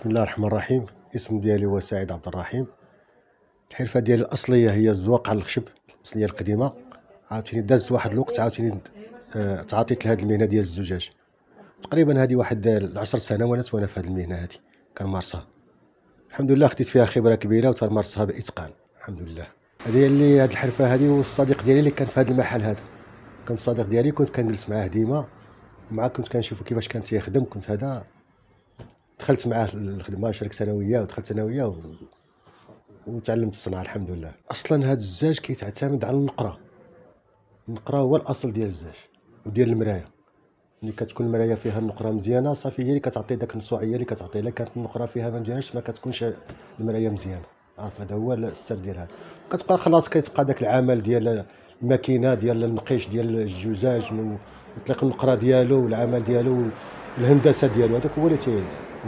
بسم الله الرحمن الرحيم اسم ديالي هو سعيد عبد الرحيم الحرفه ديالي الاصليه هي الزواق على الخشب الاصليه القديمه عاوتاني داز واحد الوقت عاوتاني تعاطيت لهاد المهنه ديال الزجاج تقريبا هادي واحد العشر سنوات وانا في هاد المهنه هادي كنمارسها الحمد لله خديت فيها خبره كبيره وتنمارسها باتقان الحمد لله هذه اللي هاد الحرفه هادي والصديق ديالي اللي كان في هاد المحل هذا كان الصديق ديالي كنت كنجلس معاه ديما معاه كنت كنشوفو كيفاش كان تيخدم كنت هذا دخلت معاه الخدمه شاركت ثانويه ودخلت ثانويه و... وتعلمت الصناعه الحمد لله اصلا هذا الزاج كيتعتمد على النقره النقره هو الاصل ديال الزاج وديال المرايه ملي كتكون المرايه فيها النقره مزيانه صافي هي اللي كتعطي داك النسوعيه اللي كتعطي الا كانت النقره فيها ما مزيانش ما كتكونش المرايه مزيانه عارف هذا هو السر ديالها كتبقى خلاص كيتبقى داك العمل ديال الماكينه ديال النقيش ديال الجزاج من النقره ديالو والعمل ديالو الهندسه ديالو هذاك هو اللي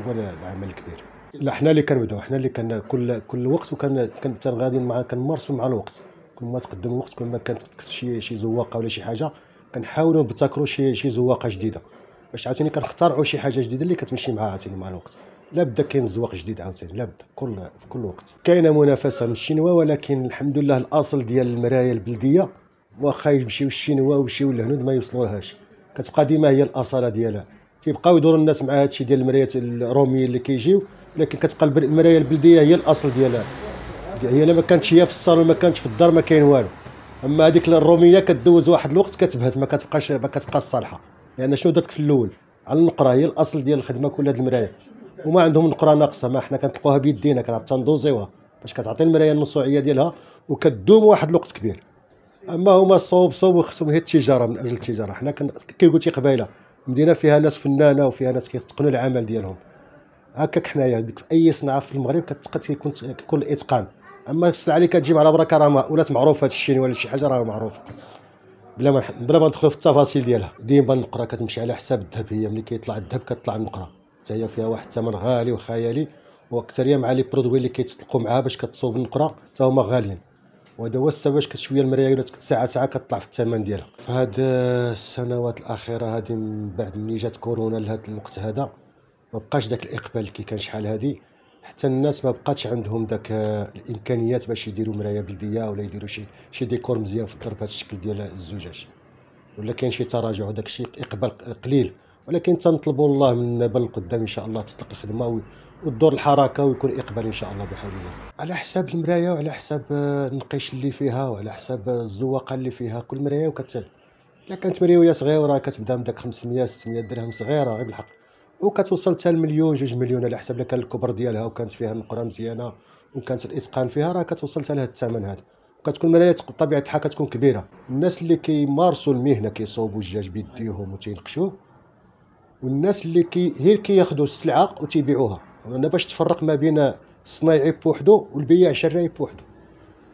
هو العمل الكبير لا حنا اللي كنبداو حنا اللي كنا كل كل وقت وكان كنت غاديين مع كنمارسوا مع الوقت كل ما تقدم الوقت كل ما كانت شي شي زواقه ولا شي حاجه كنحاولوا نبتكروا شي شي زواقه جديده باش عاوتاني كنخترعوا شي حاجه جديده اللي كتمشي معها عاوتاني مع الوقت لا بدا كاين زواق جديد عاوتاني لا بدا كل في كل وقت كاينه منافسه من الشينوا ولكن الحمد لله الاصل ديال المرايه البلديه واخا يمشيو الشينوا ويمشيو للهنود ما يوصلولهاش كتبقى ديما هي الاصاله ديالها تيبقاو يدوروا الناس مع هادشي ديال المرايات الروميين اللي كيجيو ولكن كتبقى المرايه البلديه هي الاصل ديالها هي الا ما كانتش هي في الصالون ما كانتش في الدار ما كاين والو اما هذيك الروميه كدوز واحد الوقت كتبهت ما كتبقاش ما كتبقاش صالحه لان يعني شنو درتك في الاول على النقره هي الاصل ديال الخدمه كل هاد المرايه وما عندهم نقره ناقصه ما حنا كنطلقوها بيدينا كنعرف تندوزيوها باش كتعطي المرايه النصوعيه ديالها وكدوم واحد الوقت كبير اما هما صوب صوب وخصهم هي التجاره من اجل التجاره حنا كي قلتي قبيله مدينه فيها ناس فنانه وفيها ناس كيتقنوا العمل ديالهم هكاك حنايا في اي صناعه في المغرب كتقد كيكون كل الاتقان اما السلعه اللي كتجي مع بركه راه ولات معروفه هذا الشيء ولا شي حاجه راه معروفه بلا ما بلا ما ندخلوا في التفاصيل ديالها ديما النقره كتمشي على حساب الذهب هي ملي كيطلع الذهب كتطلع النقره حتى هي فيها واحد الثمن غالي وخيالي واكثريه مع لي برودوي اللي كيتطلقوا معاها باش كتصوب النقره حتى هما غاليين وهذا هو السبب باش كتشوي المرايه ولات ساعه ساعه كطلع في الثمن ديالها فهاد السنوات الاخيره هذه من بعد ملي جات كورونا لهاد الوقت هذا ما بقاش داك الاقبال اللي كان شحال هادي حتى الناس ما بقاتش عندهم داك الامكانيات باش يديروا مرايه بلديه ولا يديروا شي شي ديكور مزيان في الدار بهذا الشكل ديال الزجاج ولا كاين شي تراجع وداك الشيء اقبال قليل ولكن تنطلبوا الله من بل القدام ان شاء الله تطلق الخدمه وتدور الحركه ويكون اقبال ان شاء الله بحول الله على حساب المرايه وعلى حساب آه، النقيش اللي فيها وعلى حساب الزواقه اللي فيها كل مرايه وكت الا كانت مريويه صغيره كتبدا من داك 500 600 درهم صغيره غير بالحق وكتوصل حتى المليون جوج مليون على حساب كان الكبر ديالها وكانت فيها نقره مزيانه وكانت الاتقان فيها راه كتوصل حتى لهذا الثمن هذا وكتكون مرايات بطبيعه الحال كتكون كبيره الناس اللي كيمارسوا المهنه كيصوبوا الدجاج بيديهم وتينقشوه والناس اللي كي هي كياخذوا السلعه وتبيعوها انا باش تفرق ما بين الصنايعي بوحدو والبياع الشرعي بوحدو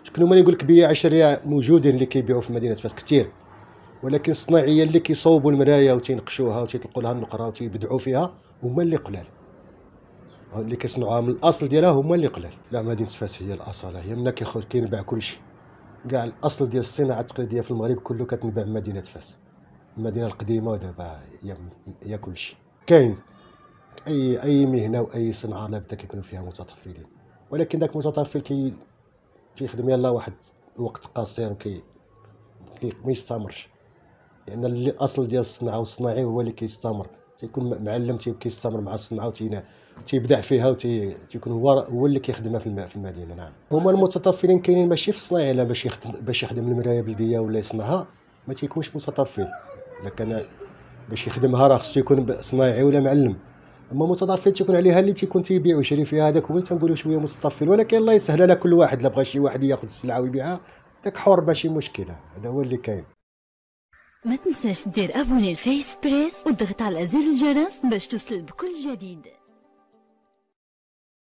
شكون هما يقول لك بياع شرعي موجودين اللي كيبيعوا في مدينه فاس كثير ولكن الصناعيه اللي كيصوبوا المرايه وتينقشوها وتيطلقوا لها النقره وتيبدعوا فيها هما اللي قلال اللي كيصنعوها من الاصل ديالها هما اللي قلال لا مدينه فاس هي الاصاله هي منا كيخرج كينباع كلشي كاع الاصل ديال الصناعه التقليديه في المغرب كله كتنباع من مدينه فاس المدينه القديمه ودابا هي هي كلشي كاين اي اي مهنه واي صنعه لا بد كيكونوا فيها متطفلين ولكن داك المتطفل كي تيخدم يلا واحد الوقت قصير وكي ما يستمرش لان يعني الاصل ديال الصناعه والصناعي هو اللي كيستمر تيكون معلم تيستمر مع الصناعه وتينا تيبدع فيها تيكون هو هو اللي كيخدمها في المدينه نعم هما المتطفلين كاينين ماشي في الصناعه لا باش يخدم باش يخدم المرايه بلديه ولا يصنعها ما تيكونش متطفل لكن باش يخدمها راه خصو يكون صنايعي ولا معلم اما متطفل تيكون عليها اللي تيكون تيبيع ويشري فيها هذاك هو تنقولوا شويه متطفل ولكن الله يسهل على كل واحد لا بغى شي واحد ياخذ السلعه ويبيعها هذاك حر ماشي مشكله هذا هو اللي كاين ما تنساش دير ابوني الفيس بريس وتضغط على زر الجرس باش توصل بكل جديد